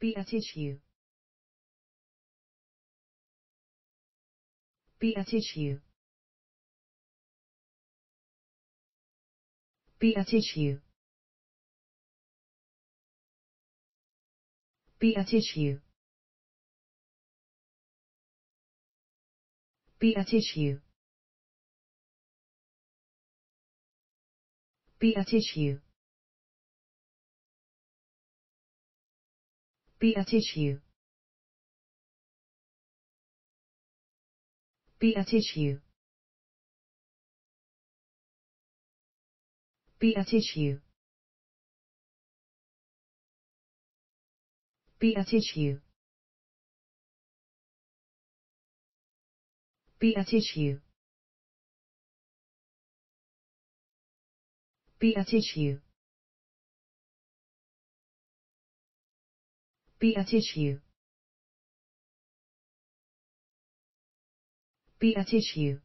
be at issue be at issue be at issue be at issue be at issue be at issue Be a tissue. Be a tissue. Be a tissue. Be a tissue. Be a tissue. Be a tissue. Be at issue Be at issue